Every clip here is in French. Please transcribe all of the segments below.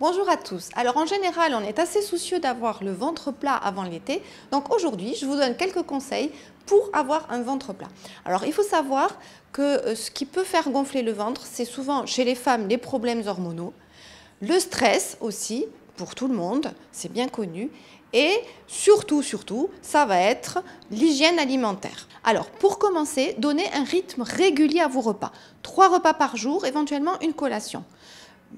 Bonjour à tous. Alors en général, on est assez soucieux d'avoir le ventre plat avant l'été. Donc aujourd'hui, je vous donne quelques conseils pour avoir un ventre plat. Alors il faut savoir que euh, ce qui peut faire gonfler le ventre, c'est souvent chez les femmes les problèmes hormonaux, le stress aussi, pour tout le monde, c'est bien connu. Et surtout, surtout, ça va être l'hygiène alimentaire. Alors, pour commencer, donnez un rythme régulier à vos repas. Trois repas par jour, éventuellement une collation.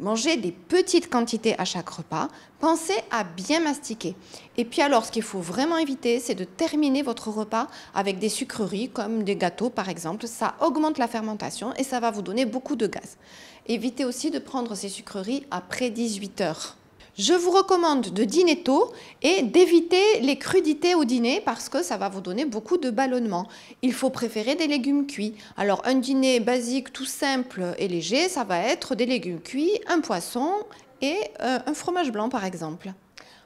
Manger des petites quantités à chaque repas, pensez à bien mastiquer. Et puis alors, ce qu'il faut vraiment éviter, c'est de terminer votre repas avec des sucreries comme des gâteaux par exemple. Ça augmente la fermentation et ça va vous donner beaucoup de gaz. Évitez aussi de prendre ces sucreries après 18 heures. Je vous recommande de dîner tôt et d'éviter les crudités au dîner parce que ça va vous donner beaucoup de ballonnement. Il faut préférer des légumes cuits. Alors un dîner basique, tout simple et léger, ça va être des légumes cuits, un poisson et euh, un fromage blanc par exemple.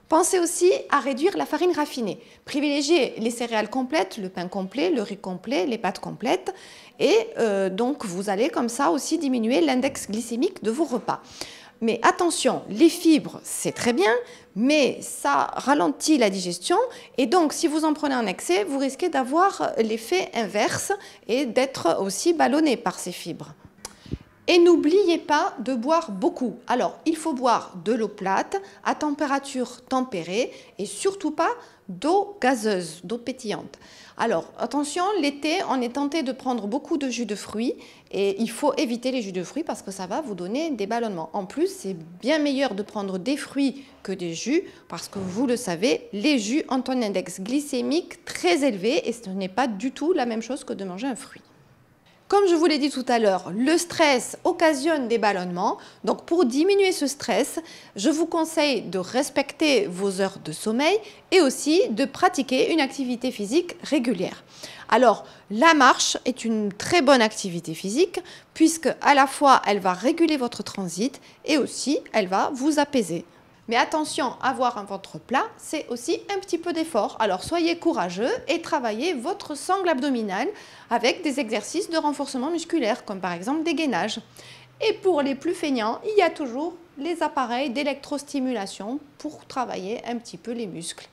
Pensez aussi à réduire la farine raffinée. Privilégiez les céréales complètes, le pain complet, le riz complet, les pâtes complètes. Et euh, donc vous allez comme ça aussi diminuer l'index glycémique de vos repas. Mais attention, les fibres, c'est très bien, mais ça ralentit la digestion. Et donc, si vous en prenez en excès, vous risquez d'avoir l'effet inverse et d'être aussi ballonné par ces fibres. Et n'oubliez pas de boire beaucoup. Alors, il faut boire de l'eau plate à température tempérée et surtout pas d'eau gazeuse, d'eau pétillante. Alors, attention, l'été, on est tenté de prendre beaucoup de jus de fruits et il faut éviter les jus de fruits parce que ça va vous donner des ballonnements. En plus, c'est bien meilleur de prendre des fruits que des jus parce que vous le savez, les jus ont un index glycémique très élevé et ce n'est pas du tout la même chose que de manger un fruit. Comme je vous l'ai dit tout à l'heure, le stress occasionne des ballonnements. Donc pour diminuer ce stress, je vous conseille de respecter vos heures de sommeil et aussi de pratiquer une activité physique régulière. Alors, la marche est une très bonne activité physique puisque à la fois elle va réguler votre transit et aussi elle va vous apaiser. Mais attention, avoir un ventre plat, c'est aussi un petit peu d'effort. Alors soyez courageux et travaillez votre sangle abdominale avec des exercices de renforcement musculaire, comme par exemple des gainages. Et pour les plus feignants, il y a toujours les appareils d'électrostimulation pour travailler un petit peu les muscles.